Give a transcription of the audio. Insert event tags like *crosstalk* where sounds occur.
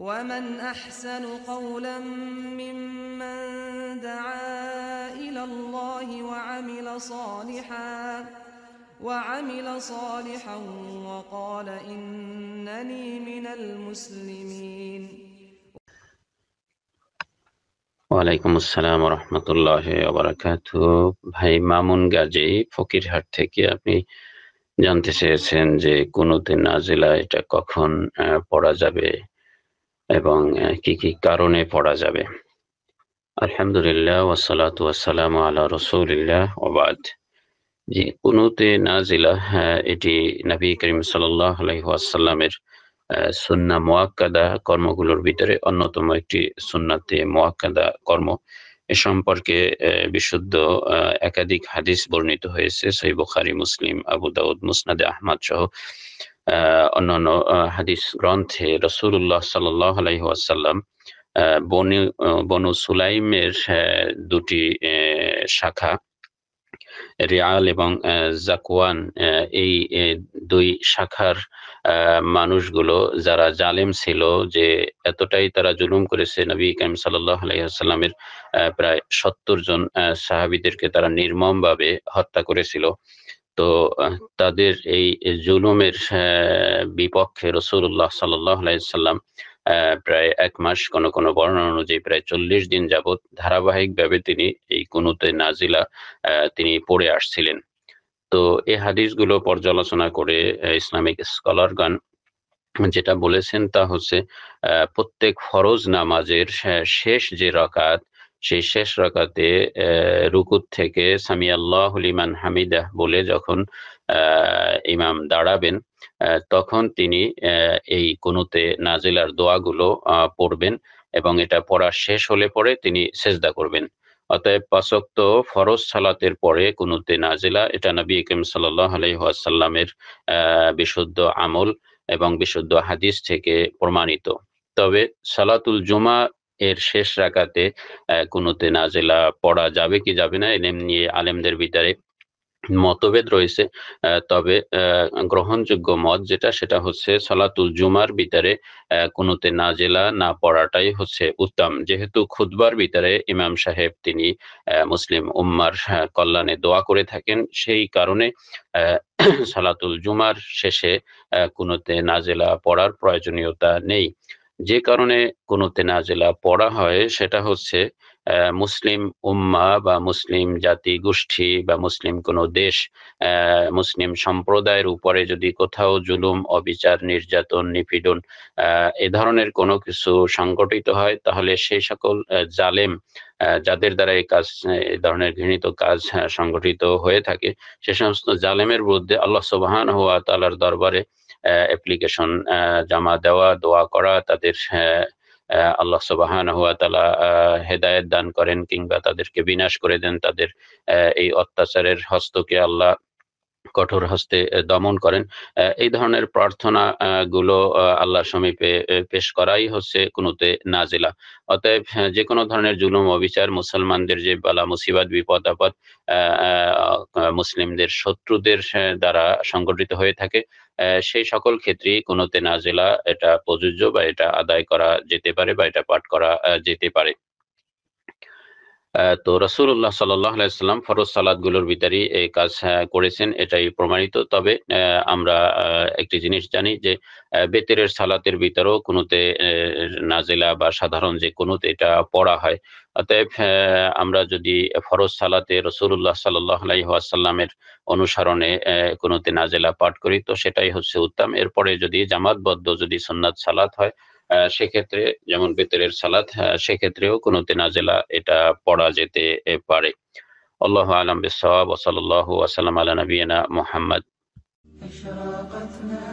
ومن احسن قولا ممن دعا الى الله وعمل صالحا وعمل صالحا وقال انني من المسلمين وعليكم السلام ورحمة الله وبركاته ভাই মামুন গাজি ফকিরহাট থেকে আপনি জানতে চেয়েছেন যে কোন দিন নাজিলা এটা কখন পড়া যাবে এবং কি কি কারণে পড়া যাবে আলহামদুলিল্লাহ ওসালাত ওয়াসালাম আল্লাহ রসৌলিল্লাহ ওবাদ যে কোনোতে নাজিলা এটি নবী করিম সাল্লাহ আলহিহাসাল্লামের সুন্না মোয়াক্কাদা কর্মগুলোর ভিতরে অন্যতম একটি সুন্নাতে মোয়াক্কাদা কর্ম এ সম্পর্কে বিশুদ্ধ একাধিক হাদিস বর্ণিত হয়েছে সই বুখারি মুসলিম আবু দাউদ মুসনাদে আহমদ সহ অন্যান্য হাদিস গ্রন্থে রসুল্লাহ সাল্লাহ আলহি বনু বনু সুলাইমের দুটি শাখা রিয়াল এবং জাকুয়ান এই দুই শাখার মানুষগুলো যারা জালেম ছিল যে এতটাই তারা জুলুম করেছে নবী কাইম সাল্লাহ আলাইসাল্লামের প্রায় সত্তর জন সাহাবিদেরকে তারা নির্মমভাবে হত্যা করেছিল তো তাদের এই জুলুমের বিপক্ষে রসুল্লাহ সাল্লাম প্রায় এক মাস কোনো কোনো বর্ণনা অনুযায়ী প্রায় চল্লিশ দিন যাবৎ ধারাবাহিকভাবে তিনি এই কুনুতে নাজিলা তিনি পড়ে আসছিলেন তো এই হাদিসগুলো পর্যালোচনা করে ইসলামিক স্কলারগান যেটা বলেছেন তা হচ্ছে প্রত্যেক ফরজ নামাজের শেষ যে রকাত সেই শেষ রকাতে রুকুত থেকে সামিয়াল্লাহ লিমান হামিদাহ বলে যখন ইমাম দাঁড়াবেন তখন তিনি এই কোনোতে নাজিলার দোয়াগুলো পড়বেন এবং এটা পড়া শেষ হলে পরে তিনি সেজদা করবেন অতএব পাশক্ত ফরজ সালাতের পরে কোনোতে নাজিলা এটা নবী ইকিম সাল্লাহ বিশুদ্ধ আমল এবং বিশুদ্ধ হাদিস থেকে প্রমাণিত তবে সালাতুল জুমা এর শেষ রাখাতে কোনোতে নাজেলা পড়া যাবে কি যাবে না এলেম নিয়ে আলেমদের ভিতরে মতভেদ রয়েছে তবে গ্রহণযোগ্য মত যেটা সেটা হচ্ছে সলাতুল জুমার ভিতরে কোনোতে না জেলা না পড়াটাই হচ্ছে উত্তম যেহেতু খুদবার ভিতরে ইমাম সাহেব তিনি মুসলিম উম্মার কল্যাণে দোয়া করে থাকেন সেই কারণে *coughs* সলাতুল জুমার শেষে কোনোতে নাজেলা পড়ার প্রয়োজনীয়তা নেই যে কারণে কোনো তেনাজেলা পড়া হয় সেটা হচ্ছে মুসলিম উম্মা বা মুসলিম জাতি গোষ্ঠী বা মুসলিম কোনো দেশ মুসলিম সম্প্রদায়ের উপরে যদি কোথাও জুলুম অবিচার নির্যাতন নিপীড়ন এ ধরনের কোনো কিছু সংগঠিত হয় তাহলে সেই সকল জালেম যাদের দ্বারা এই কাজ এ ধরনের ঘৃণিত কাজ সংগঠিত হয়ে থাকে সে সমস্ত জালেমের বিরুদ্ধে আল্লাহ সোবাহান হওয়া তালার দরবারে অ্যাপ্লিকেশন জমা দেওয়া দোয়া করা তাদের আল্লাহ সুবাহান হুয়া তালা হেদায়ত দান করেন কিংবা তাদেরকে বিনাশ করে দেন তাদের এই অত্যাচারের হস্তকে আল্লাহ কঠোর হস্তে দমন করেন এই ধরনের প্রার্থনা গুলো আল্লাহ সমীপে পেশ করাই হচ্ছে কোনোতে নাজিলা অতএব হ্যাঁ, যে কোনো ধরনের জুলুম অবিচার মুসলমানদের যে বালা মুসিবাদ বিপদ আপদ মুসলিমদের শত্রুদের দ্বারা সংগঠিত হয়ে থাকে সেই সকল ক্ষেত্রেই না জেলা এটা প্রযোজ্য বা এটা আদায় করা যেতে পারে বা এটা পাঠ করা যেতে পারে তো রসুল্লাহ সাল্লাম ফরজ গুলোর ভিতরেই এই কাজ করেছেন এটাই প্রমাণিত তবে আমরা একটি জিনিস জানি যে বেতেরের সালাতের ভিতরেও কোনোতে নাজেলা বা সাধারণ যে কোনোতে এটা পড়া হয় অতএব আমরা যদি ফরজ সালাতে রসুল্লাহ সাল্লাসাল্লামের অনুসরণে কোনোতে নাজেলা পাঠ করি তো সেটাই হচ্ছে উত্তম এরপরে যদি জামাতবদ্ধ যদি সন্ন্যাত সালাত হয় সেক্ষেত্রে যেমন বেতরের সালাত সেক্ষেত্রেও কোনো তেনাজেলা এটা পড়া যেতে পারে আল্লাহ আলম বিসাল্লাহ আসসালাম আল্লাহ আলা নবীনা মোহাম্মদ